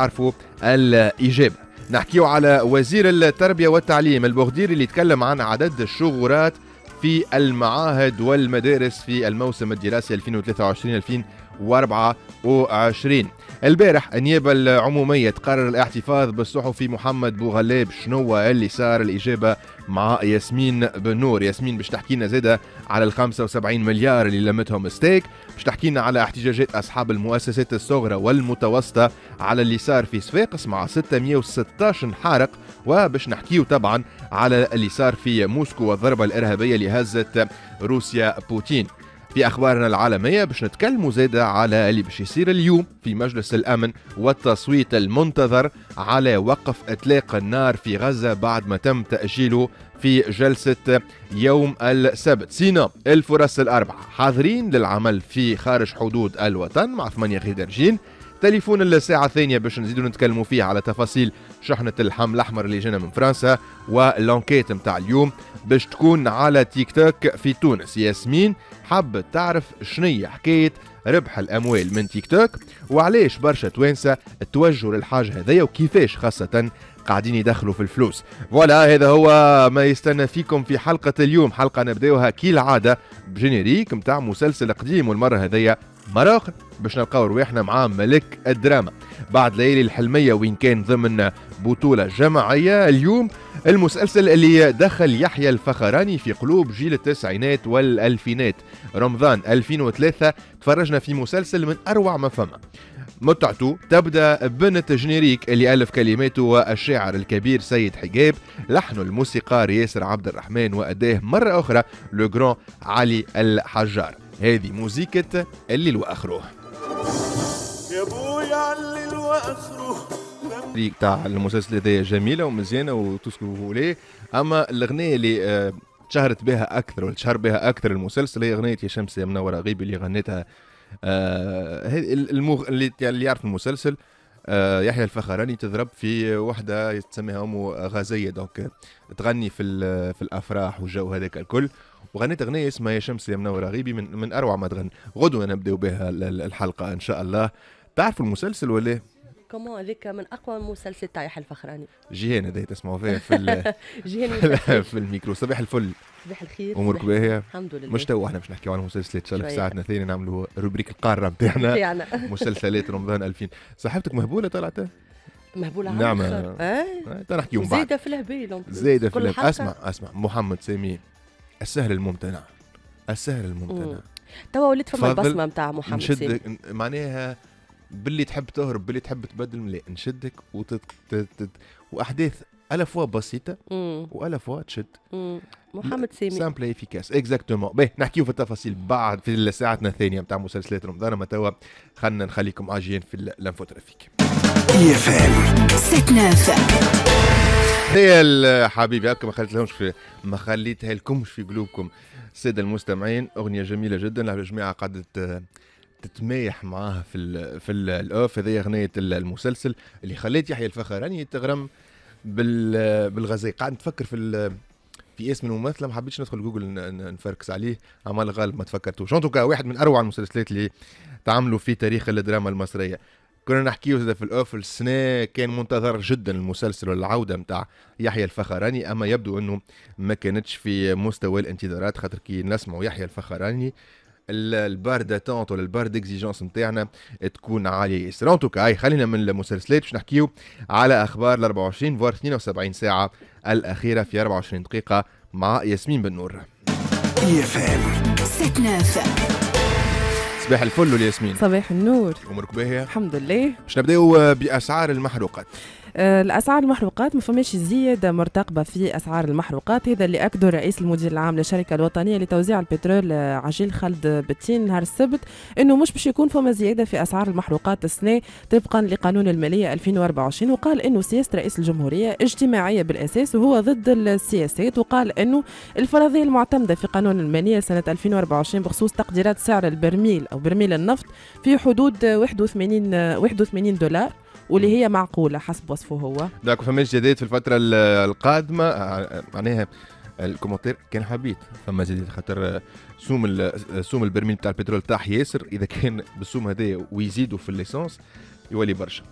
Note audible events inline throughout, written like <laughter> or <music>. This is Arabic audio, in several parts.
تعرفوا الإجابة نحكيو على وزير التربية والتعليم البغدير اللي تكلم عن عدد الشغورات في المعاهد والمدارس في الموسم الدراسي 2023 2024 البارح النيابة العمومية تقرر الاحتفاظ بالصحفي محمد بوغلاب شنو اللي صار الإجابة مع ياسمين بنور ياسمين باش تحكي لنا زادة على ال 75 مليار اللي لمتهم ستيك باش تحكي لنا على احتجاجات أصحاب المؤسسات الصغرى والمتوسطة على اللي صار في صفاقس مع 616 حارق وباش نحكيو طبعا على اللي صار في موسكو والضربة الإرهابية اللي هزت روسيا بوتين في أخبارنا العالمية باش نتكلموا زادة على اللي باش يصير اليوم في مجلس الأمن والتصويت المنتظر على وقف إطلاق النار في غزة بعد ما تم تأجيله في جلسة يوم السبت سينا الفرص الأربعة حاضرين للعمل في خارج حدود الوطن مع ثمانية خدرجين تليفون الساعة الثانية باش نزيدو نتكلموا فيها على تفاصيل شحنة اللحم الأحمر اللي جينا من فرنسا واللونكيت متاع اليوم باش تكون على تيك توك في تونس ياسمين حب تعرف شنية حكاية ربح الأموال من تيك توك وعلاش برشا توانسة توجهوا للحاجة هذيا وكيفاش خاصة قاعدين يدخلوا في الفلوس فوالا هذا هو ما يستنى فيكم في حلقة اليوم حلقة نبداوها كالعادة بجينيريك متاع مسلسل قديم والمرة هذيا مراقب باش نلقاو رواحنا مع ملك الدراما بعد ليالي الحلمية وين كان ضمن بطولة جماعية اليوم المسلسل اللي دخل يحيى الفخراني في قلوب جيل التسعينات والألفينات رمضان 2003 تفرجنا في مسلسل من أروع ما فما متعته تبدا بنت جنيريك اللي الف كلماته والشاعر الكبير سيد حجاب لحن الموسيقار ياسر عبد الرحمن واداه مره اخرى لو جران علي الحجار هذه موزيكة الليل وآخره يا بويا الليل وآخره التحريك تاع المسلسل هذايا جميله ومزيانه وتسكو ليه اما الاغنيه اللي آه، تشهرت بها اكثر ولا تشهر بها اكثر المسلسل هي اغنيه يا شمس يا منوره غيبي اللي غنتها آه، المغ... اللي يعرف المسلسل آه، يحيى الفخراني تضرب في وحده تسميها امه غازيه دونك تغني في في الافراح والجو هذاك الكل وغنيت اغنيه اسمها يا شمس يا منوره غيبي من من اروع ما تغني غدوه نبداو بها الحلقه ان شاء الله تعرفوا المسلسل ولا كومون هذيك من اقوى مسلسل تاع يحيى الفخراني جيهان هذا تسمعوا فيها في <laughs> جيهان <laughs> في الميكرو صباح الفل صباح الخير امورك باهيه الحمد لله مش تو احنا باش نحكيو على المسلسلات ان شاء الله في ساعتنا الثانيه نعملوا روبريك القاره نتاعنا <laughs> مسلسلات رمضان 2000 صاحبتك مهبوله طلعت مهبوله نعم اه, آه. نحكيو بعد زايده في الهبيل زايده في الهبيل اسمع اسمع محمد سامي السهل الممتنع السهل الممتنع توا وليت فما البصمه نتاع محمد نشدك معناها باللي تحب تهرب باللي تحب تبدل لا نشدك وتتتتت واحداث الا فوا بسيطه والا فوا تشد محمد سامي سامبل افيكاس اكزاكتومون باهي نحكيو في التفاصيل بعد في ساعتنا الثانيه نتاع مسلسلات رمضان ما توا خلينا نخليكم عاجين في الانفو ترافيك يا حبيبي هكا ما خليتلهمش في ما خليتها لكمش في قلوبكم السادة المستمعين أغنية جميلة جدا الجماعة قعدت تتمايح معاها في الـ في الاوف هذه اغنيه المسلسل اللي خليت يحيى الفخراني يتغرم بالغزي قاعد نفكر في في اسم الممثله ما حبيتش ندخل جوجل نفركس عليه عمال غالب ما تفكرتوش انتوكا واحد من اروع المسلسلات اللي تعملوا في تاريخ الدراما المصريه كنا نحكيه زاد في الاوف السنه كان منتظر جدا المسلسل والعوده نتاع يحيى الفخراني اما يبدو انه ما كانتش في مستوى الانتظارات خاطر كي نسمعوا يحيى الفخراني البار داتونت ولا البار ديكزيجونس نتاعنا تكون عاليه ياسر ان هاي خلينا من المسلسلات باش نحكيو على اخبار ال 24 فوار 72 ساعه الاخيره في 24 دقيقه مع ياسمين بن نور صباح الفل والياسمين صباح النور امورك باهيه الحمد لله باش نبداو آه، باسعار المحروقات آه، الاسعار المحروقات ما فماش زياده مرتقبه في اسعار المحروقات هذا اللي اكده رئيس المدير العام للشركه الوطنيه لتوزيع البترول آه، عجيل خالد بتين نهار السبت انه مش باش يكون فما زياده في اسعار المحروقات السنه طبقا لقانون الماليه 2024 وقال انه سياسه رئيس الجمهوريه اجتماعيه بالاساس وهو ضد السياسات وقال انه الفرضيه المعتمده في قانون الماليه سنه 2024 بخصوص تقديرات سعر البرميل او برميل النفط في حدود 81 81 آه، دولار واللي هي معقوله حسب وصفه هو داك فما جديد في الفتره القادمه آه، آه، معناها الكومنتير كان حبيت فما جديد خاطر آه، سوم سوم البرميل تاع البترول تاع ياسر اذا كان بالسوم هذايا ويزيدوا في الليسونس يولي برشا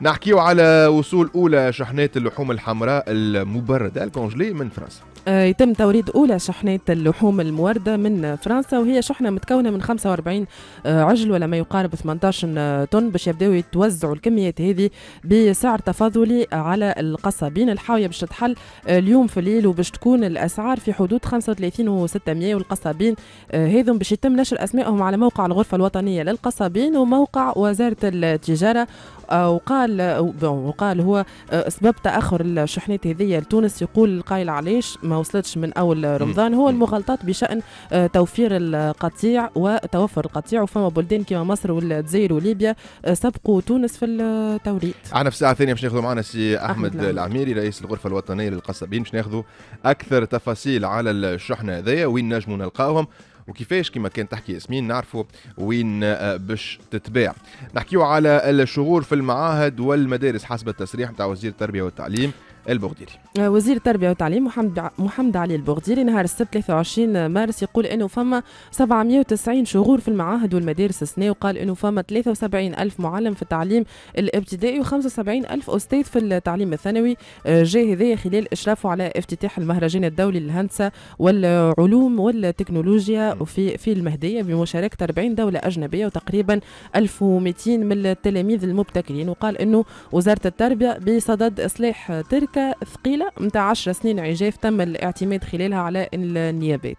نحكيو على وصول اولى شحنات اللحوم الحمراء المبرده الكونجلي من فرنسا آه، يتم توريد أولى شحنات اللحوم الموردة من فرنسا وهي شحنة متكونة من 45 آه، عجل ولا ما يقارب 18 آه، طن باش يبداو يتوزعوا الكميات هذه بسعر تفاضلي على القصابين الحاوية باش تتحل اليوم في الليل وباش تكون الأسعار في حدود 35 و600 والقصابين هذم باش يتم نشر أسمائهم على موقع الغرفة الوطنية للقصابين وموقع وزارة التجارة وقال وقال هو سبب تأخر الشحنات هذه لتونس يقول القائل علاش ما وصلتش من اول رمضان هو المغالطات بشان آه، توفير القطيع وتوفر القطيع وفما بلدان كيما مصر والجزائر وليبيا آه، سبقوا تونس في التوريد. احنا في الساعه الثانيه باش ناخذوا معنا سي احمد, أحمد العميري رئيس الغرفه الوطنيه للقصابين باش ناخذوا اكثر تفاصيل على الشحنه هذايا وين نجموا نلقاوهم وكيفاش كما كان تحكي ياسمين نعرفوا وين آه، باش تتباع نحكيو على الشغور في المعاهد والمدارس حسب التصريح نتاع وزير التربيه والتعليم البغديري وزير التربية والتعليم محمد محمد علي البغديري نهار السبت 23 مارس يقول انه فما 790 شغور في المعاهد والمدارس السنة وقال انه فما 73 ألف معلم في التعليم الابتدائي و75 ألف أستاذ في التعليم الثانوي آه، جاء هذايا خلال إشرافه على افتتاح المهرجان الدولي للهندسة والعلوم والتكنولوجيا في في المهدية بمشاركة 40 دولة أجنبية وتقريبا 1200 من التلاميذ المبتكرين وقال انه وزارة التربية بصدد إصلاح ترك شركه ثقيله نتاع 10 سنين عجاف تم الاعتماد خلالها على النيابات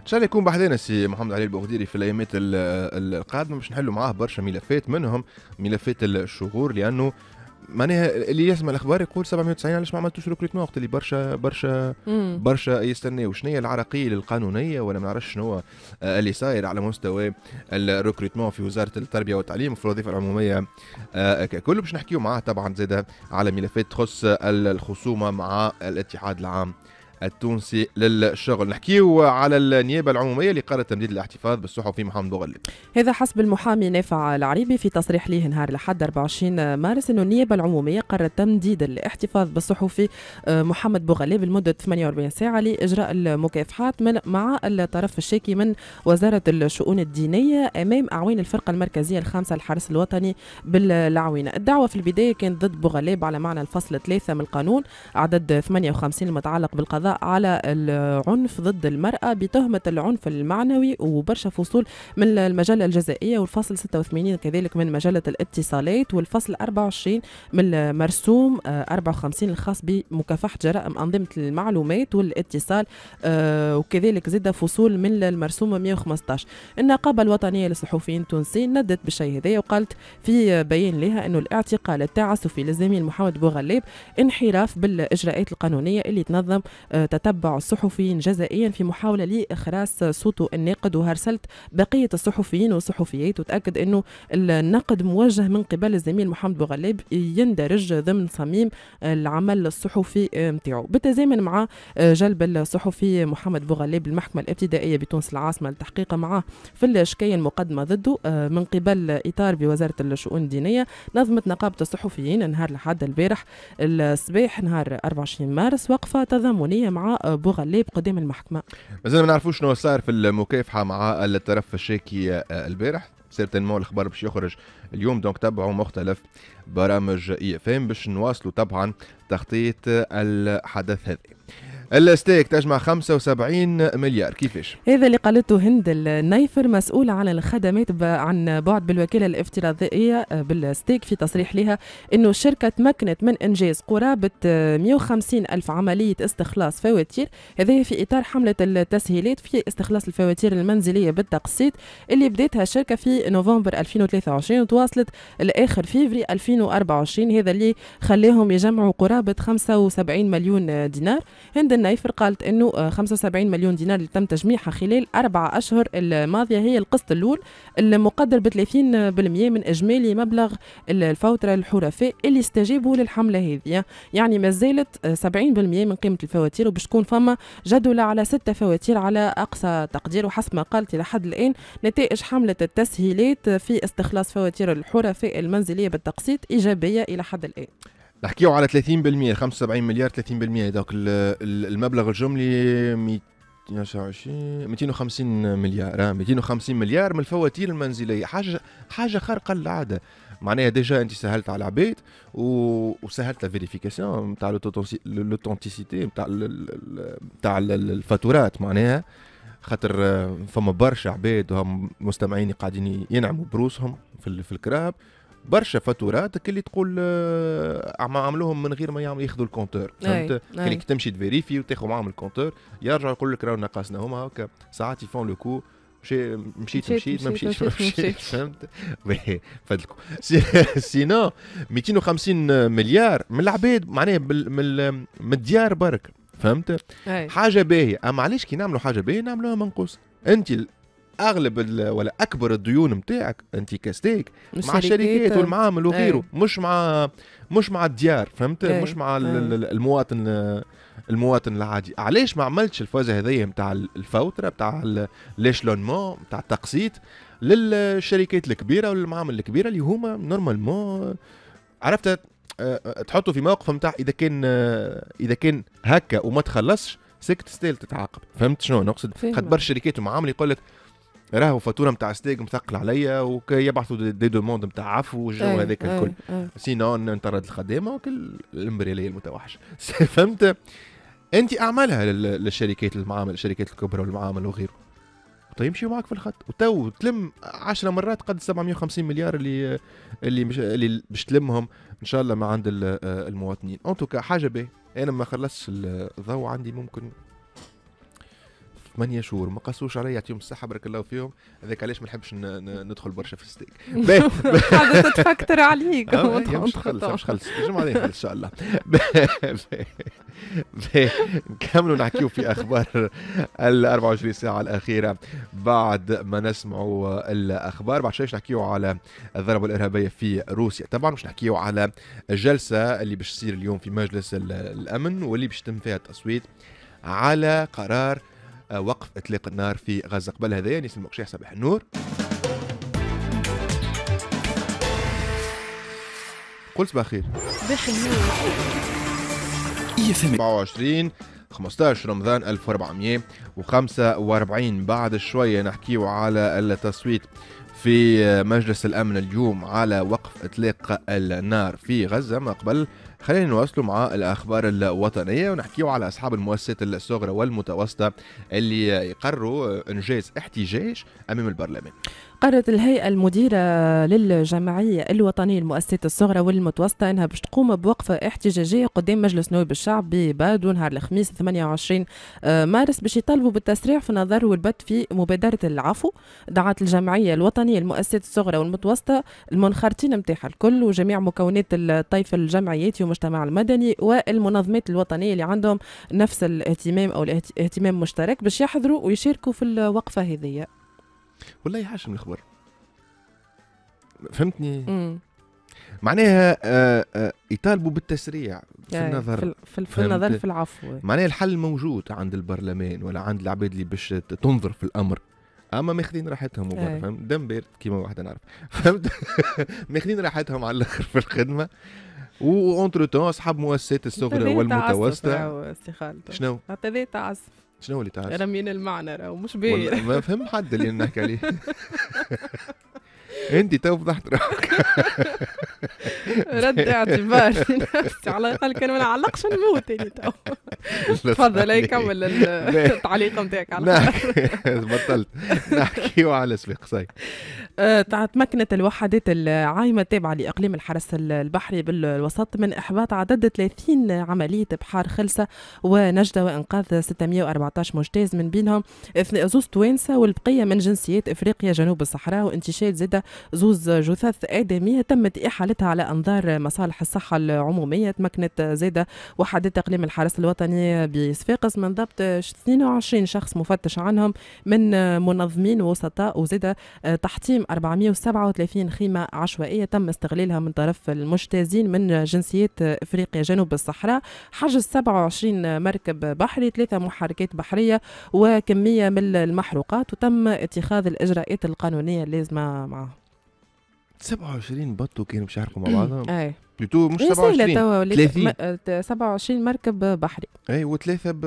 ان شاء الله يكون بعدين سي محمد علي البوغديري في الايامات القادمه باش نحلوا معاه برشا ملفات منهم ملفات الشهور لانه معناها اللي يسمع الاخبار يقول 790 علاش ما عملتوش ريكروتمون وقت اللي برشا برشا برشا يستناو شنو هي العراقيل القانونيه ولا ما نعرفش شنو آه، اللي صاير على مستوى الريكروتمون في وزاره التربيه والتعليم وفي الوظيفه العموميه آه، ككل باش نحكيو معاه طبعا زاده على ملفات تخص الخصومه مع الاتحاد العام التونسي للشغل نحكيو على النيابة العمومية اللي قررت تمديد الاحتفاظ بالصحفي محمد بوغلب هذا حسب المحامي نافع العريبي في تصريح ليه نهار لحد 24 مارس أنه النيابة العمومية قررت تمديد الاحتفاظ بالصحفي آه، محمد بوغلب لمدة 48 ساعة لإجراء المكافحات من مع الطرف الشاكي من وزارة الشؤون الدينية أمام أعوان الفرقة المركزية الخامسة الحرس الوطني بالعوينة الدعوة في البداية كانت ضد بوغلب على معنى الفصل 3 من القانون عدد 58 المتعلق بالقضاء على العنف ضد المرأة بتهمة العنف المعنوي وبرشا فصول من المجلة الجزائية والفصل 86 كذلك من مجلة الاتصالات والفصل 24 من المرسوم 54 آه، الخاص بمكافحة جرائم أنظمة المعلومات والاتصال آه، وكذلك زد فصول من المرسوم 115 النقابة الوطنية للصحفيين التونسيين ندت بالشيء هذا وقالت في بيان لها أنه الاعتقال التعسفي للزميل محمد بوغليب انحراف بالإجراءات القانونية اللي تنظم آه، تتبع الصحفيين جزائيا في محاولة لإخراس صوته الناقد وهرسلت بقية الصحفيين والصحفيات وتأكد أنه النقد موجه من قبل الزميل محمد بوغلاب يندرج ضمن صميم العمل الصحفي نتاعو بالتزامن مع جلب الصحفي محمد بوغلاب المحكمة الابتدائية بتونس العاصمة للتحقيق معه في الشكاية المقدمة ضده من قبل إطار بوزارة الشؤون الدينية نظمت نقابة الصحفيين نهار الأحد البارح الصباح نهار 24 مارس وقفة تضامنية مع بوغليب قدام المحكمه مازال ما نعرفوش شنو صار في المكافحه مع الطرف الشاكي آه، البارح سيرتينمون الاخبار باش يخرج اليوم دونك تبعوا مختلف برامج اي اف ام باش نواصلوا طبعا تغطيه الحدث هذا الستيك تجمع 75 مليار كيفاش؟ هذا اللي قالته هند النيفر مسؤولة عن الخدمات عن بعد بالوكالة الافتراضية آه، بالستيك في تصريح لها أنه الشركة تمكنت من إنجاز قرابة 150 آه، ألف عملية استخلاص فواتير هذا في إطار حملة التسهيلات في استخلاص الفواتير المنزلية بالتقسيط اللي بدأتها الشركة في نوفمبر 2023 وتواصلت لآخر فيفري 2024 هذا اللي خلاهم يجمعوا قرابة 75 مليون دينار هند نايفر قالت انه 75 آه، مليون دينار اللي تم تجميعها خلال اربع اشهر الماضيه هي القسط الاول المقدر ب 30% من اجمالي مبلغ الفوتره الحرفاء اللي استجابوا للحمله هذه يعني ما زالت 70% آه، من قيمه الفواتير وباش تكون فما جدوله على ستة فواتير على اقصى تقدير وحسب ما قالت الى حد الان نتائج حمله التسهيلات في استخلاص فواتير الحرفاء المنزليه بالتقسيط ايجابيه الى حد الان نحكيو على 30% 75 مليار 30% دونك المبلغ الجملي 220 250 مليار 250 آه، مليار من الفواتير المنزليه حاجه حاجه خارقه للعاده معناها ديجا انت سهلت على العباد وسهلت لا فيريفيكاسيون نتاع لوتونتيسيتي نتاع نتاع الفاتورات معناها خاطر آه، فما برشا عباد مستمعين قاعدين ينعموا بروسهم في الكراب برشا فاتورات اللي تقول آه، عم عملوهم من غير ما يعملوا ياخذوا الكونتور فهمت كي تمشي تفيريفي وتاخذ معاهم الكونتور يرجع يقول لك راهو نقصنا هما هكا ساعات يفون لو كو مشي مشيت مشيت ما مشيتش ما مشيت فهمت فدلكم سينو 250 مليار من العباد معناها من الديار برك فهمت حاجه باهيه اما علاش كي نعملوا حاجه باهيه نعملوها منقوصه انت اغلب ولا اكبر الديون نتاعك انت كاستيك مع الشركات والمعامل وغيره إيه. مش مع مش مع الديار فهمت أي. مش مع إيه. المواطن المواطن العادي علاش ما عملتش الفازه هذيا نتاع الفوتره نتاع ليشلونمون نتاع التقسيط للشركات الكبيره والمعامل الكبيره اللي هما نورمالمون عرفت آه، آه، تحطوا في موقف نتاع اذا كان آه، اذا كان هكا وما تخلصش سكت ستيل تتعاقب فهمت شنو نقصد خاطر برشا شركات ومعامل يقول لك راهو فاتوره نتاع ستيك مثقل عليا ويبعثوا دي دوموند نتاع عفو والجو إيه، هذاك الكل إيه، إيه. سينون نطرد الخدامه وكل الامبرياليه المتوحشه <laughs> فهمت انت اعملها للشركات المعامل الشركات الكبرى والمعامل وغيره يمشي معك في الخط وتو تلم 10 مرات قد 750 مليار اللي اللي مش اللي باش تلمهم ان شاء الله ما عند المواطنين اون توكا حاجه باهيه انا ما خلصتش الضوء عندي ممكن ثمانية شهور ما قاسوش علي يعطيهم الصحة بارك الله فيهم هذاك علاش ما نحبش ندخل برشا في الستيك <laughs> قاعدة تتفكتر عليك <laughs> آه، مش خلص مش الجمعة إن شاء الله <laughs> نكملوا نحكيو في أخبار ال 24 ساعة الأخيرة بعد ما نسمعوا الأخبار بعد شوي نحكيو على الضربة الإرهابية في روسيا طبعا مش نحكيو على الجلسة اللي باش تصير اليوم في مجلس الأمن واللي باش يتم فيها التصويت على قرار آه، وقف اطلاق النار في غزه قبل هذا نسم المقشيح صباح النور قل صباح الخير إيه، صباح النور 24 15 رمضان 1445 بعد شويه نحكيو على التصويت في مجلس الامن اليوم على وقف اطلاق النار في غزه ما قبل خلينا نواصل مع الاخبار الوطنيه ونحكيه على اصحاب المؤسسات الصغرى والمتوسطه اللي يقروا انجاز احتجاج امام البرلمان قررت الهيئة المديرة للجمعية الوطنية للمؤسسات الصغرى والمتوسطة أنها باش تقوم بوقفة احتجاجية قدام مجلس نواب الشعب ببادو نهار الخميس 28 آه، مارس باش يطالبوا بالتسريع في النظر والبت في مبادرة العفو دعت الجمعية الوطنية للمؤسسات الصغرى والمتوسطة المنخرطين نتاعها الكل وجميع مكونات الطيف الجمعياتي والمجتمع المدني والمنظمات الوطنية اللي عندهم نفس الاهتمام أو الاهتمام مشترك باش يحضروا ويشاركوا في الوقفة هذه والله من الخبر فهمتني مم. معناها آه، آه، يطالبوا بالتسريع في يعني النظر في, في, النظر في العفو معناها الحل موجود عند البرلمان ولا عند العباد اللي باش تنظر في الامر اما ماخذين راحتهم برا إيه. فهمت دم بارد كيما واحد نعرف <laughs> فهمت <laughs> ماخذين راحتهم على الاخر في الخدمه وانترو تون اصحاب مؤسسات الصغرى والمتوسطه شنو؟ هذا تعصب شنو اللي تعرف؟ انا رمينا المعنر ومش باين ما فهم حد اللي نحكي عليه <laughs> انت تو فضحت روحك رد اعتبار لنفسي على الاقل كان ما نعلقش نموت انا يعني تو <laughs> تفضل كمل <laughs> التعليق نتاعك على <laughs> بطلت نحكيو على سباق صاي آه، تمكنت الوحدات العايمة التابعة لإقليم الحرس البحري بالوسط من إحباط عدد 30 عملية بحار خلصه ونجدة وإنقاذ 614 مجتاز من بينهم زوز توانسة والبقية من جنسيات إفريقيا جنوب الصحراء وانتشال زادة زوز جثث آدمية تمت إحالتها على أنظار مصالح الصحة العمومية تمكنت زادة وحدات إقليم الحرس الوطني بصفاقس من ضبط 22 شخص مفتش عنهم من منظمين وسطاء وزادة تحطيم 437 خيمة عشوائية تم استغلالها من طرف المجتازين من جنسيات إفريقيا جنوب الصحراء حجز 27 مركب بحري ثلاثة محركات بحرية وكمية من المحروقات وتم اتخاذ الإجراءات القانونية اللازمة معه 27 بطو كانوا باش يحرقوا مع بعضهم اي بلوتو مش 27 30 27 مركب بحري اي وثلاثه ب,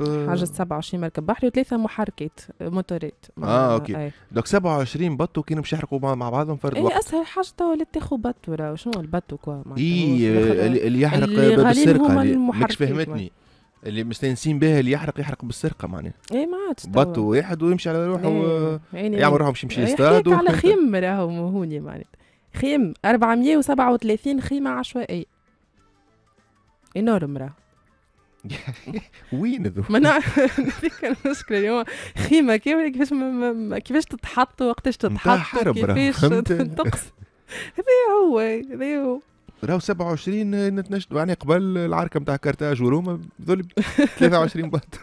ب... حاجه 27 مركب بحري وثلاثه محركات موتورات اه اوكي دوك 27 بطو كانوا باش يحرقوا مع بعضهم فرد اي اسهل حاجه توا اللي تاخذ بطو شنو البطو كوا اي اللي يحرق بالسرقه مش فهمتني اللي مستانسين بها اللي يحرق يحرق بالسرقه معناها اي ما عادش بط واحد ويمشي على روحه إيه، يعني يعمل روحه مش يمشي يصطاد على خيم راهم هوني معناتها خيم 437 خيمه عشوائيه انورم راه <laughs> وين ذو؟ ما نعرف <laughs> المشكلة اليوم خيمة كاملة كيفاش كيفاش تتحط وقتاش تتحط كيفاش تقص هذا هو هذا هو راهو 27 آه، نتنشد يعني قبل العركه نتاع كارتاج وروما ذول 23 بط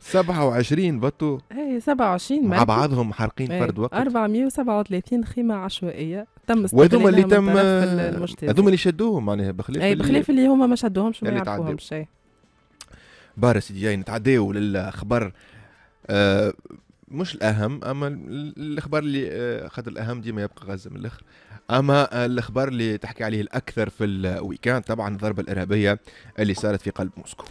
27 <laughs> بطو اي 27 مع بعضهم حارقين فرد إيه، وقت 437 خيمه عشوائيه تم وهذوما اللي تم آه، هذوما اللي شدوهم معناها بخلاف اي بخلاف اللي, اللي هما ما شدوهمش وما يعرفوهمش بار سيدي جاي نتعداو للخبر آه مش الاهم اما الاخبار اللي آه خاطر الاهم ديما يبقى غزه من الاخر اما الاخبار اللي تحكي عليه الاكثر في الويكاند طبعا الضربه الارهابيه اللي صارت في قلب موسكو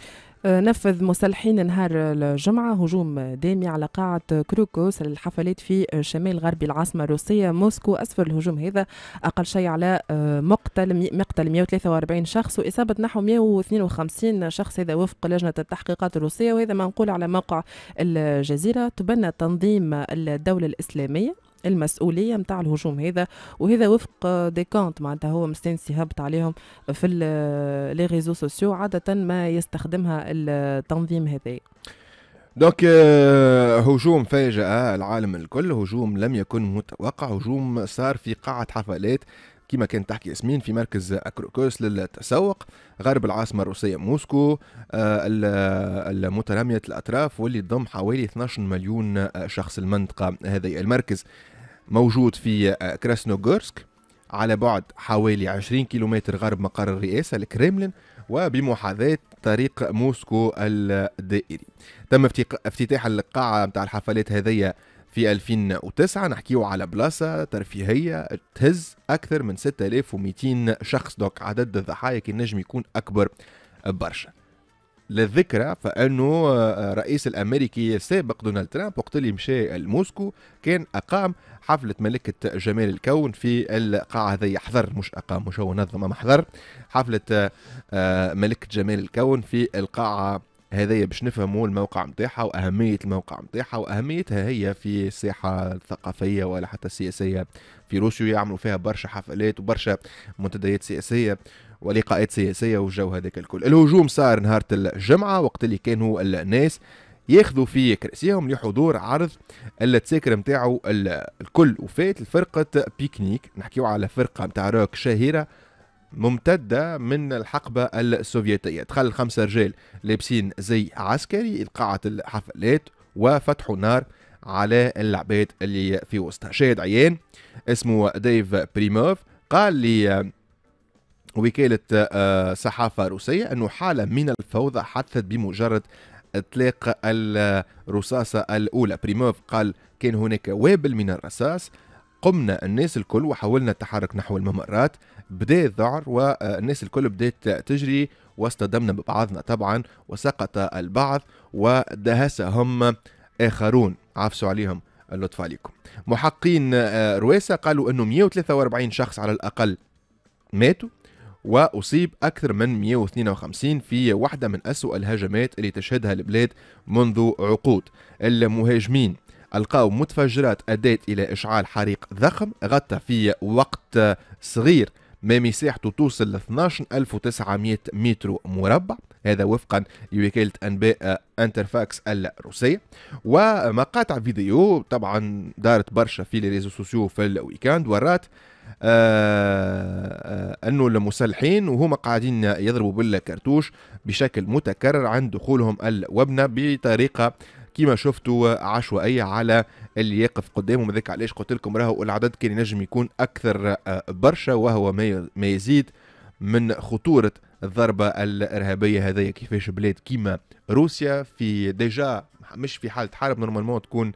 أه، نفذ مسلحين نهار الجمعة هجوم دامي على قاعة كروكوس للحفلات في شمال غربي العاصمة الروسية موسكو أسفر الهجوم هذا أقل شيء على أه، مقتل مقتل 143 شخص وإصابة نحو 152 شخص هذا وفق لجنة التحقيقات الروسية وهذا ما نقول على موقع الجزيرة تبنى تنظيم الدولة الإسلامية المسؤوليه نتاع الهجوم هذا وهذا وفق دي كونت معناتها هو مستانس يهبط عليهم في لي ريزو سوسيو عاده ما يستخدمها التنظيم هذا دونك euh, هجوم فاجأ العالم الكل هجوم لم يكن متوقع هجوم صار في قاعة حفلات كما كانت تحكي اسمين في مركز اكروكوس للتسوق غرب العاصمه الروسيه موسكو آه، المتراميه الاطراف واللي تضم حوالي 12 مليون شخص المنطقه هذه المركز موجود في آه، كراسنوغورسك على بعد حوالي 20 كيلومتر غرب مقر الرئاسة الكريملين وبمحاذاة طريق موسكو الدائري تم افتتاح القاعة متاع الحفلات هذية في 2009 نحكيو على بلاصة ترفيهية تهز أكثر من 6200 شخص دوك عدد الضحايا كان نجم يكون أكبر برشا للذكرى فانه الرئيس آه، آه، الامريكي السابق دونالد ترامب وقت اللي مشى لموسكو كان اقام حفله ملكه جمال الكون في القاعه هذه حضر مش اقام مش هو نظم اما حضر حفله آه، ملكه جمال الكون في القاعه هذايا باش نفهموا الموقع نتاعها واهميه الموقع نتاعها واهميتها هي في الساحه الثقافيه ولا حتى السياسيه في روسيا يعملوا فيها برشا حفلات وبرشا منتديات سياسيه ولقاءات سياسيه والجو هذاك الكل الهجوم صار نهار الجمعه وقت اللي كانوا الناس ياخذوا في كراسيهم لحضور عرض التذاكر نتاعو الكل وفات الفرقة بيكنيك نحكيو على فرقه نتاع روك شهيره ممتدة من الحقبة السوفيتية دخل خمسة رجال لابسين زي عسكري إلقاعة الحفلات وفتحوا نار على العباد اللي في وسطها شاهد عيان اسمه ديف بريموف قال لي وكالة آه، صحافة روسية أنه حالة من الفوضى حدثت بمجرد إطلاق الرصاصة الأولى بريموف قال كان هناك وابل من الرصاص قمنا الناس الكل وحاولنا التحرك نحو الممرات بدا الذعر والناس آه، الكل بدات تجري واصطدمنا ببعضنا طبعا وسقط البعض ودهسهم اخرون عفسوا عليهم اللطف عليكم محقين آه، رويسا قالوا انه 143 شخص على الاقل ماتوا وأصيب أكثر من 152 في واحدة من أسوأ الهجمات اللي تشهدها البلاد منذ عقود المهاجمين ألقاوا متفجرات أدت إلى إشعال حريق ضخم غطى في وقت صغير ما مساحته توصل ل 12900 متر مربع هذا وفقا لوكالة أنباء انترفاكس الروسية ومقاطع فيديو طبعا دارت برشا في لي ريزو سوسيو في الويكاند ورات آه، آه، انه المسلحين وهم قاعدين يضربوا بالكرتوش بشكل متكرر عند دخولهم الوبنة بطريقة كما شفتوا عشوائية على اللي يقف قدامهم هذاك علاش قلت لكم راهو العدد كان ينجم يكون أكثر آه، برشا وهو ما يزيد من خطورة الضربة الإرهابية هذايا كيفاش بلاد كيما روسيا في ديجا مش في حالة حرب نورمالمون تكون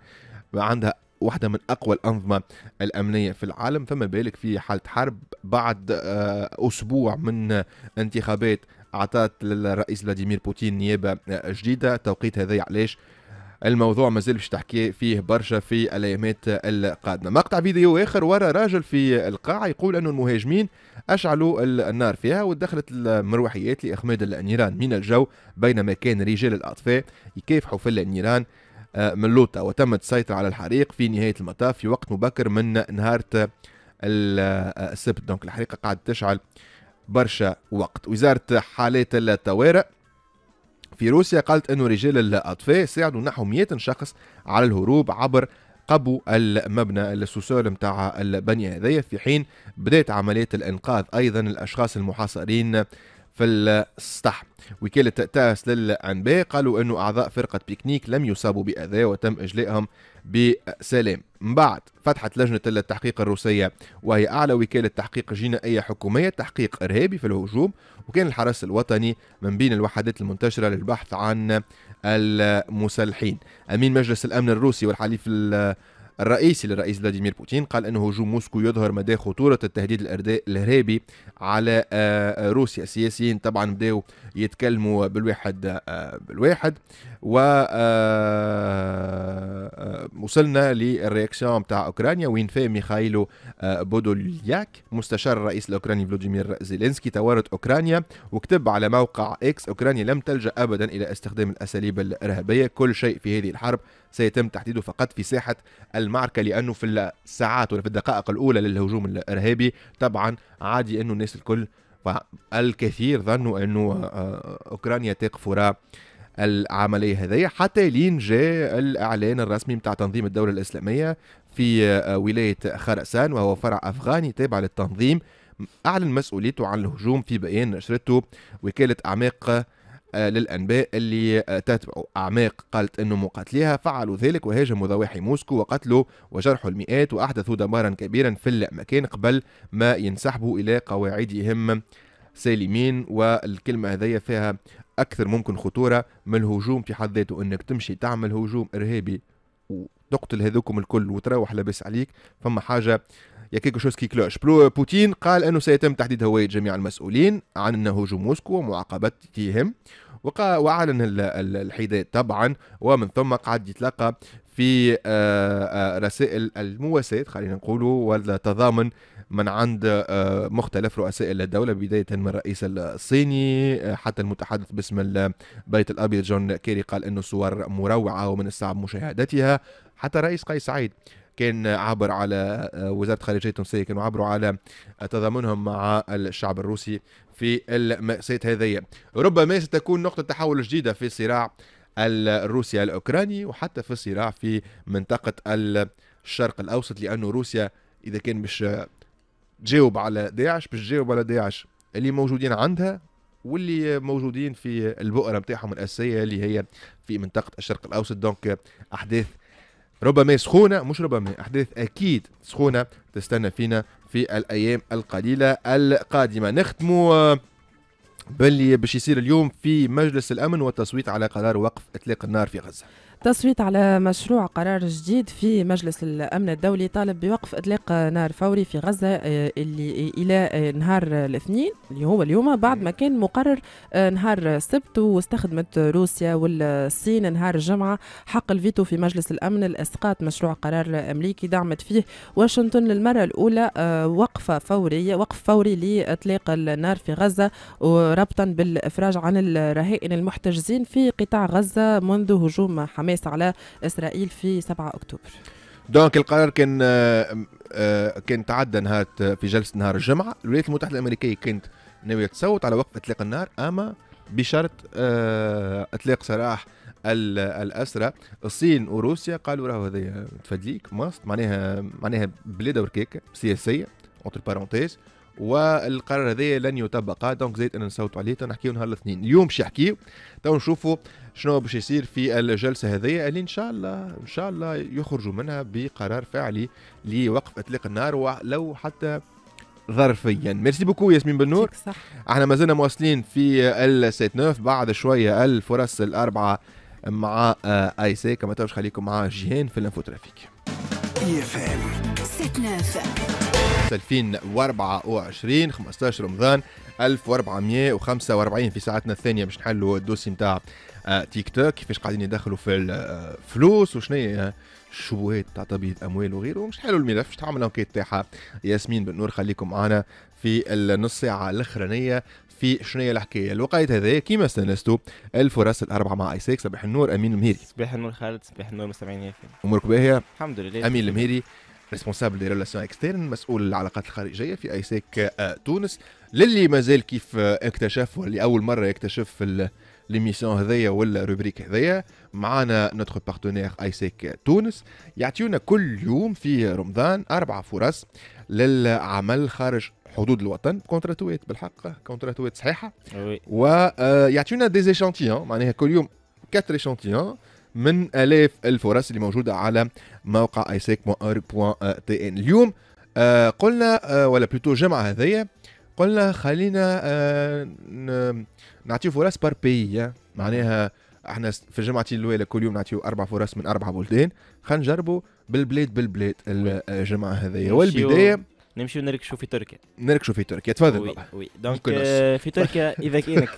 عندها واحده من اقوى الانظمه الامنيه في العالم فما بالك في حاله حرب بعد آه، اسبوع من انتخابات اعطت للرئيس فلاديمير بوتين نيابه آه، جديده توقيت هذا علاش الموضوع مازال باش تحكي فيه برشا في الايامات القادمه مقطع فيديو اخر ورا راجل في القاعه يقول انه المهاجمين اشعلوا النار فيها ودخلت المروحيات لاخماد النيران من الجو بينما كان رجال الاطفاء يكافحوا في النيران آه، من لوطا وتمت السيطرة على الحريق في نهاية المطاف في وقت مبكر من نهار آه، السبت دونك الحريقة قاعد تشعل برشا وقت وزارة حالات الطوارئ في روسيا قالت أنه رجال الأطفاء ساعدوا نحو 100 شخص على الهروب عبر قبو المبنى السوسور متاع البنية هذية في حين بدأت عمليات الإنقاذ أيضا الأشخاص المحاصرين في السطح وكالة تاس للأنباء قالوا أنه أعضاء فرقة بيكنيك لم يصابوا بأذى وتم إجلائهم بسلام من بعد فتحت لجنة التحقيق الروسية وهي أعلى وكالة تحقيق جنائية حكومية تحقيق إرهابي في الهجوم وكان الحرس الوطني من بين الوحدات المنتشرة للبحث عن المسلحين أمين مجلس الأمن الروسي والحليف الرئيسي للرئيس فلاديمير بوتين قال أن هجوم موسكو يظهر مدى خطورة التهديد الإرهابي على آه، روسيا السياسيين طبعا بداوا يتكلموا بالواحد آه، بالواحد و آه، آه، وصلنا للرياكسيون بتاع اوكرانيا وين في ميخايلو آه، بودولياك مستشار الرئيس الاوكراني فلوديمير زيلينسكي توارد اوكرانيا وكتب على موقع اكس اوكرانيا لم تلجا ابدا الى استخدام الاساليب الارهابيه كل شيء في هذه الحرب سيتم تحديده فقط في ساحه المعركه لانه في الساعات ولا في الدقائق الاولى للهجوم الارهابي طبعا عادي انه الناس الكل الكثير ظنوا انه اوكرانيا تقف وراء العمليه هذه حتى لين جاء الاعلان الرسمي متاع تنظيم الدوله الاسلاميه في آه، ولايه خرسان وهو فرع افغاني تابع للتنظيم اعلن مسؤوليته عن الهجوم في بيان نشرته وكاله اعماق آه، للانباء اللي آه، تتبع اعماق قالت انه مقاتليها فعلوا ذلك وهاجموا ضواحي موسكو وقتلوا وجرحوا المئات واحدثوا دمارا كبيرا في المكان قبل ما ينسحبوا الى قواعدهم سالمين والكلمه هذيا فيها اكثر ممكن خطوره من الهجوم في حد ذاته انك تمشي تعمل هجوم ارهابي وتقتل هذوكم الكل وتروح لاباس عليك فما حاجه يا كيكو شوز كي كلوش بوتين قال انه سيتم تحديد هويه جميع المسؤولين عن هجوم موسكو ومعاقبتهم وأعلن الحداد طبعا ومن ثم قعد يتلقى في آه، آه، رسائل المواساة خلينا نقولوا ولا تضامن من عند آه، مختلف رؤساء الدولة بداية من الرئيس الصيني حتى المتحدث باسم البيت الأبيض جون كيري قال أنه صور مروعة ومن الصعب مشاهدتها حتى الرئيس قيس سعيد كان عبر على وزاره خارجيه تونسيه كانوا عبروا على تضامنهم مع الشعب الروسي في المأساة هذه ربما ستكون نقطة تحول جديدة في صراع الروسي الاوكراني وحتى في الصراع في منطقه الشرق الاوسط لانه روسيا اذا كان مش تجاوب على داعش باش تجاوب على داعش اللي موجودين عندها واللي موجودين في البؤره نتاعهم الاساسيه اللي هي في منطقه الشرق الاوسط دونك احداث ربما سخونه مش ربما احداث اكيد سخونه تستنى فينا في الايام القليله القادمه نختموا باللي باش يصير اليوم في مجلس الامن والتصويت على قرار وقف اطلاق النار في غزه تصويت على مشروع قرار جديد في مجلس الأمن الدولي طالب بوقف إطلاق نار فوري في غزة آه، اللي إلى آه، نهار الاثنين اللي هو اليوم بعد ما كان مقرر آه، نهار السبت واستخدمت روسيا والصين نهار الجمعة حق الفيتو في مجلس الأمن لإسقاط مشروع قرار أمريكي دعمت فيه واشنطن للمرة الأولى وقفة فورية وقف فوري لإطلاق النار في غزة وربطا بالإفراج عن الرهائن المحتجزين في قطاع غزة منذ هجوم حماس حماس على إسرائيل في 7 أكتوبر دونك القرار كان آه، آه، كان تعدى نهار آه، في جلسه نهار الجمعه الولايات المتحده الامريكيه كانت ناويه تصوت على وقف اطلاق النار اما بشرط اطلاق سراح الاسرى الصين وروسيا قالوا راهو هذايا تفدليك ماست معناها معناها بلاد وركيكه سياسيه اونتر بارونتيز والقرار هذا لن يطبق دونك زيد ان نصوتوا عليه تو نحكيو نهار الاثنين اليوم باش يحكيو تو نشوفوا شنو باش يصير في الجلسه هذه اللي ان شاء الله ان شاء الله يخرجوا منها بقرار فعلي لوقف اطلاق النار ولو حتى ظرفيا ميرسي بوكو ياسمين بنور صح. احنا مازلنا مواصلين في ال 9 بعد شويه الفرص الاربعه مع اي آه، سي كما تعرفوا خليكم مع جيهان في الانفو ترافيك e سلفين 2024 15 رمضان 1445 في ساعتنا الثانيه باش نحلوا الدوسي نتاع تيك توك كيفاش قاعدين يدخلوا في الفلوس آه، وشنو هي آه، الشبهات تاع تبييض اموال وغيره مش حلو الملف باش تعمل انكيت تاعها ياسمين بن نور خليكم معنا في النص ساعه الاخرانيه في شنو هي الحكايه الوقت هذا كيما استانستوا الفرص الاربعه مع اي صباح النور امين المهيري صباح النور خالد صباح النور مستمعين ياسين امورك باهيه الحمد لله امين المهيري ريسبونسابل دي ريلاسيون اكسترن مسؤول العلاقات الخارجيه في ايساك آه، تونس للي مازال كيف اكتشف واللي اول مره يكتشف في ليميسيون هذيا ولا روبريك هذيا معانا نوتخ بارتنير ايسيك تونس يعطيونا كل يوم في رمضان اربع فرص للعمل خارج حدود الوطن كونتراتويت بالحق كونتراتويت صحيحه ويعطيونا دي زيشانتيون معناها كل يوم كاتر اشانتيون من الاف الفرص اللي موجوده على موقع تي ان اليوم آه قلنا آه ولا بلوتو جمعه هذيا قلنا خلينا آه نعطيو فرص بار بي معناها احنا في جمعتي الاولى كل يوم نعطيو اربع فرص من اربع بلدان خلينا نجربوا بالبلاد بالبلاد الجمعه هذيا والبدايه نمشيو ونركشوا في تركيا نركشوا في تركيا تفضل وي وي دونك آه، في تركيا <laughs> اذا كانك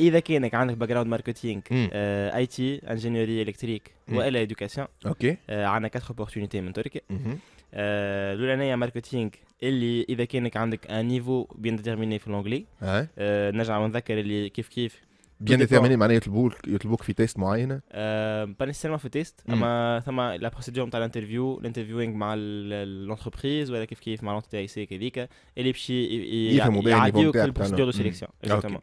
اذا كانك عندك باك جراوند ماركتينغ اي تي انجينيري الكتريك والا ادوكاسيون اوكي آه، عندنا كاتر اوبورتونيتي من تركيا الاولانيه euh, ماركتينغ اللي اذا كانك عندك ان نيفو بيان ديتيرميني في الانجلي آه نرجع ونذكر اللي كيف كيف بيان ديتيرميني معناها يطلبوك يطلبوك في تيست معينه؟ آه با نيسيرمون في تيست اما ثم لا بروسيدور نتاع الانترفيو الانترفيوينغ مع لونتربريز ولا كيف كيف مع لونتي سي هذيك اللي باش يعديوك البروسيدور دو سيليكسيون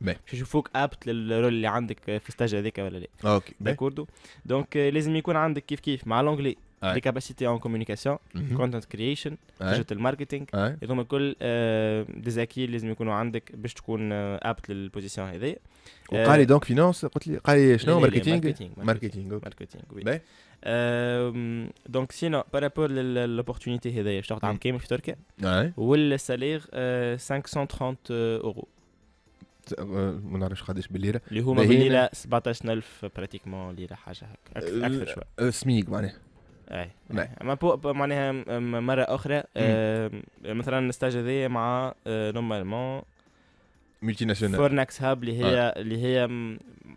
باش يشوفوك ابت للرول اللي عندك في ستاج هذاك ولا لا اوكي داكوردو دونك euh, لازم يكون عندك كيف كيف مع الانجلي لي كاباسيتي اون كوميونيكاسيون كونتنت كرييشن ديجيتال ماركتينغ هذوما الكل ديزاكي لازم يكونوا عندك باش تكون ابت للبوزيسيون هذيا وقال دونك فينونس قلت لي قال شنو ماركتينغ ماركتينغ ماركتينغ دونك سينو بارابور للوبورتونيتي هذيا اشتغلت عام كامل في تركيا والسالير 530 اورو ما نعرفش قداش بالليره اللي هما بالليره 17000 براتيكمون ليره حاجه هكا اكثر شويه سميك معناها اي نعم. ما معناها مره اخرى مثلا نستاج هذايا مع نورمالمون ملتي ناسيونال فورنكس هاب اللي هي آه. اللي هي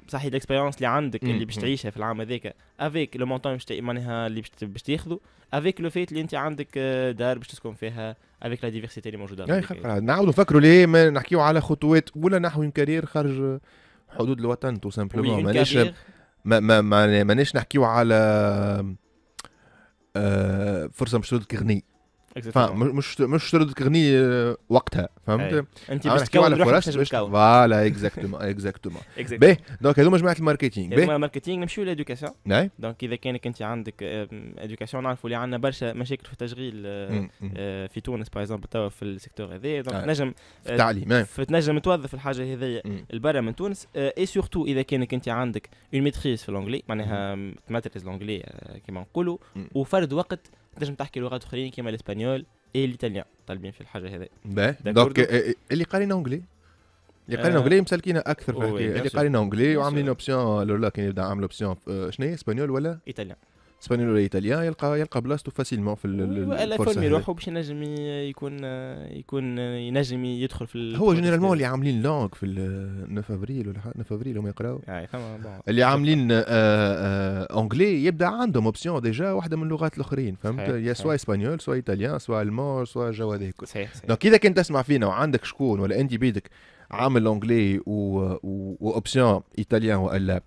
صحيح الاكسبيرونس اللي عندك اللي باش تعيشها في العام هذاك افيك لو مونتون باش معناها اللي باش تاخذه افيك لو فيت اللي انت عندك آه، دار باش تسكن فيها افيك لا ديفيرسيتي اللي موجوده إيه، نعاودوا نفكروا ليه ما نحكيو على خطوات ولا نحو كارير خارج حدود الوطن تو سامبلومون ما ما نحكيو على forçamos tudo que Reni مش مش ترد تغني وقتها فهمت انت باش تكون روحك باش تكون فوالا اكزاكتومون اكزاكتومون باهي دونك هذوما جماعه الماركتينغ باهي الماركتينغ نمشيو للادوكاسيون دونك اذا كانك انت عندك ادوكاسيون نعرفوا اللي عندنا برشا مشاكل في التشغيل في تونس باغ اكزومبل توا في السيكتور هذايا دونك نجم في التعليم تنجم توظف الحاجه هذايا البرا من تونس اي سورتو اذا كانك انت عندك اون ميتريز في الانجلي معناها تماتريز الانجلي كيما نقولوا وفرد وقت تنجم تحكي لغات اخرين كيما الاسبانيول اي الإيطاليان طالبين في الحاجه هذه دونك euh, euh, اللي قارينا انجلي اللي قارينا اونجلي آه. مسالكين اكثر في اللي قارينا اونجلي وعاملين اوبسيون آه، لولا كاين يبدا عامل اوبسيون آه، شنو هي اسبانيول ولا ايطاليان اسبانيول ولا ايطاليان يلقى يلقى بلاصتو فاسيلمون في الفورسه يروحوا باش ينجم يكون يكون ينجم يدخل في هو جينيرالمون اللي عاملين لونغ في 9 ابريل ولا 9 ابريل هما يقراو يعني اللي عاملين اونجلي آه، آه، يبدا عندهم اوبسيون ديجا واحده من اللغات الاخرين فهمت يا سوا اسبانيول سوا ايطاليان سوا المور سوا الجو هذاك صحيح دونك اذا كنت تسمع فينا وعندك شكون ولا انت بيدك عامل اونجلي واوبسيون ايطاليان والا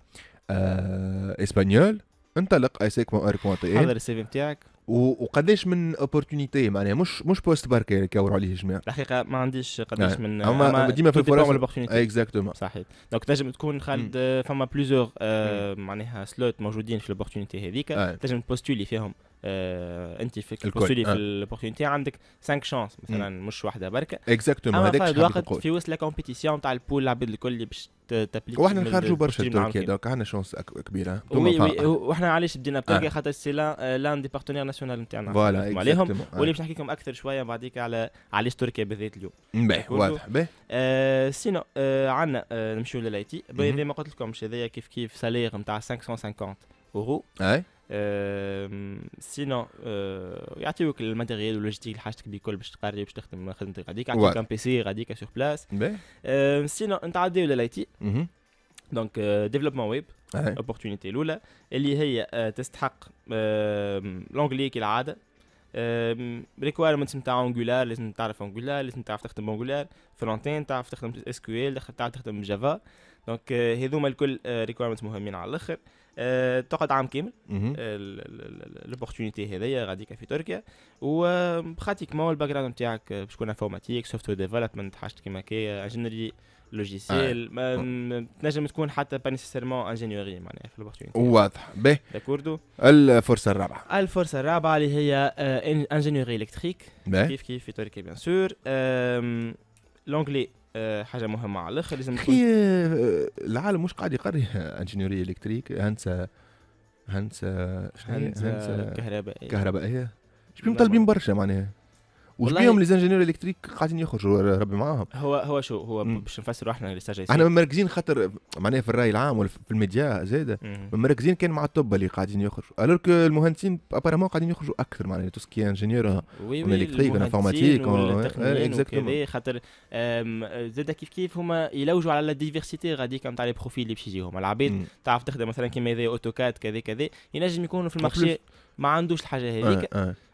آه، اسبانيول انطلق ايساك مو ارك اي حضر السيفي نتاعك وقداش من اوبورتونيتي معناها مش مش بوست برك يكوروا يعني عليه الجماعه الحقيقه ما عنديش قداش نعم. من اما, ديما في الفرص اكزاكتومون صحيح دونك تنجم تكون خالد فما بليزيور آه، معناها سلوت موجودين في الاوبورتونيتي هذيك نعم. تنجم تبوستولي فيهم آه انت في البوستولي في آه. الاوبورتونيتي عندك 5 شانس مثلا مم. مش واحده بركه اكزاكتومون هذاك الشيء الوقت في وسط لا كومبيتيسيون تاع البول العباد الكل اللي باش تابليكي واحنا نخرجوا برشا تركيا دونك عندنا شانس كبيره وي وي واحنا علاش بدينا بتركيا آه. خاطر سي لان دي بارتنير ناسيونال نتاعنا فوالا عليهم آه. واللي باش نحكي لكم اكثر شويه بعديك على علاش تركيا بالذات اليوم باهي واضح باهي سينو آه، عندنا نمشيو للايتي زي ما قلت لكم هذايا كيف كيف سالير نتاع 550 اورو اي سينو آه، يعطيوك الماتيريال ولوجيتيك حاجتك بكل باش تقري باش تخدم خدمتك غاديك يعطيوك ان بي سي غاديك سور بلاس سينو ولا للاي تي دونك ديفلوبمون ويب اوبورتونيتي الاولى اللي هي آه، تستحق لونجلي كالعاده ريكوايرمنتس نتاع انجولار لازم تعرف انجولار لازم تعرف تخدم انجولار فرونت اند تعرف تخدم اس كيو ال تعرف تخدم جافا آه، دونك هذوما الكل ريكوايرمنتس مهمين على الاخر تقعد آه، عام كامل الاوبورتونيتي هذيا غاديك في تركيا وبراتيكمون الباك جراوند نتاعك باش تكون انفورماتيك سوفت وير ديفلوبمنت حاجات كيما كي انجينيري لوجيسيل ما تنجم تكون حتى با نيسيسيرمون انجينيوري معناها في الاوبورتونيتي واضح باهي داكوردو الفرصه الرابعه الفرصه الرابعه اللي هي انجينيوري آه، الكتريك كيف كيف في تركيا بيان سور لونجلي آه، حاجه مهمه على الاخر لازم تكون آه، العالم مش قاعد يقري <laughs> انجينيريه الكتريك هندسه هندسه هندسه كهربائيه كهربائيه شبيهم طالبين نعم. برشا معناها وش بيهم لي زانجينيور الكتريك قاعدين يخرجوا ربي معاهم هو هو شو هو باش نفسروا احنا اللي احنا مركزين خاطر معناها في الراي العام ولا في الميديا زاده مركزين كان مع الطب اللي قاعدين يخرجوا الوغ المهندسين ابارامون قاعدين يخرجوا اكثر معناها تو سكي انجينير وي وي الكتريك انفورماتيك اكزاكتومون خاطر زاد كيف كيف هما يلوجوا على غادي غاديكا تاع لي بروفيل اللي باش يجيهم العباد تعرف تخدم مثلا كيما هذا اوتوكاد كذا كذا ينجم يكونوا في المارشي ما عندوش الحاجه هذيك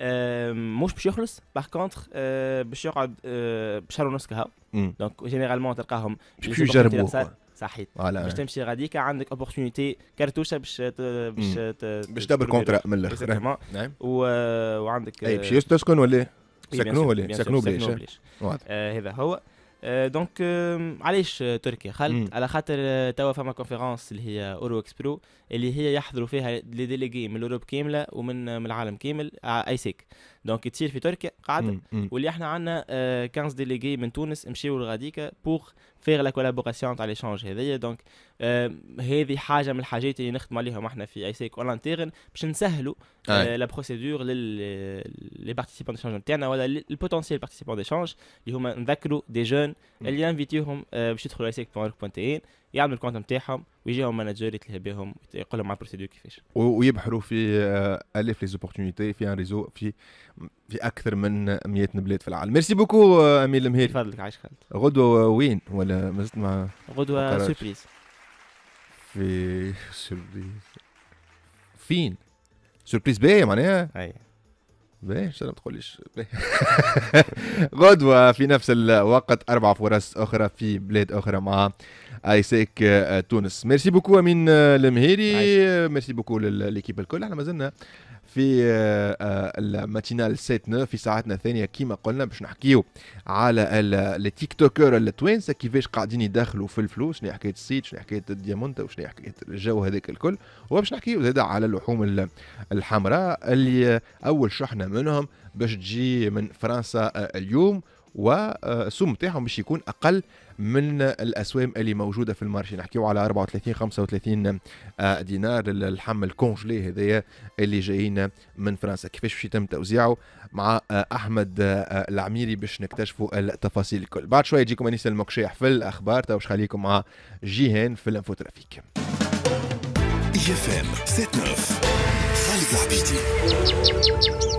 Euh, مش باش يخلص باغ كونتخ euh، باش يقعد euh، بشهر ونص كهو دونك جينيرالمون تلقاهم باش يجربوا صحيت باش تمشي غاديك عندك اوبورتونيتي كارتوشه باش باش باش دبر كونترا من الاخر نعم وعندك اي باش تسكن ولا ساكنوه ولا ساكنوه بلاش هذا هو دونك علاش تركيا خلت على خاطر توا فما كونفيرونس اللي هي اورو اكسبرو اللي هي يحضروا فيها لي ديليغي من اوروب كامله ومن من العالم كامل ايسيك دونك تصير في تركيا قاعده واللي احنا عندنا 15 آه، ديليغي من تونس مشيو لغاديكا بوغ فيغ لا كولابوراسيون تاع ليشانج هذايا دونك آه، هذه حاجه من الحاجات اللي نخدموا عليهم احنا في ايسيك اون انتيرن باش نسهلوا لا بروسيدور لي بارتيسيبون ديشانج تاعنا ولا البوتونسيال بارتيسيبون ديشانج اللي هما نذكروا دي جون اللي انفيتيوهم آه، باش يدخلوا ايسيك بون تي يعملوا الكونت نتاعهم ويجيهم مانجر يتلهى بهم يقول لهم على البروسيدور كيفاش ويبحروا في آه، الف لي زوبورتونيتي في ان ريزو في في اكثر من 100 بلاد في العالم ميرسي بوكو آه، امير المهيري فضلك عايش خالد غدوه وين ولا مازلت مع غدوه سوربريز في سوربريز فين سوربريز باهي معناها اي ليش ما تقوليش <laughs> غدوة في نفس الوقت أربع فرص أخرى في بلاد أخرى مع ايسيك آه، تونس ميرسي بوكو أمين آه، المهيري ميرسي بوكو لليكيب الكل احنا مازلنا في آه، آه، الماتينال 7 9 في ساعتنا الثانيه كيما قلنا باش نحكيو على التيك توكر التوانسه كيفاش قاعدين يدخلوا في الفلوس شنو حكايه السيت شنو حكايه الديامونتا وشنو حكايه الجو هذاك الكل وباش نحكيو زاد على اللحوم الحمراء اللي اول شحنه منهم باش تجي من فرنسا آه، اليوم والسوم تاعهم باش يكون اقل من الاسوام اللي موجوده في المارشي نحكيو على 34 35 آه، دينار اللحم الكونجلي هذايا اللي جايين من فرنسا كيفاش باش يتم توزيعه مع آه، احمد آه، العميري باش نكتشفوا التفاصيل الكل بعد شويه يجيكم انيس المكشيح في الاخبار تو خليكم مع جيهان في الانفو ترافيك IFM 7-9 Khalid Labidi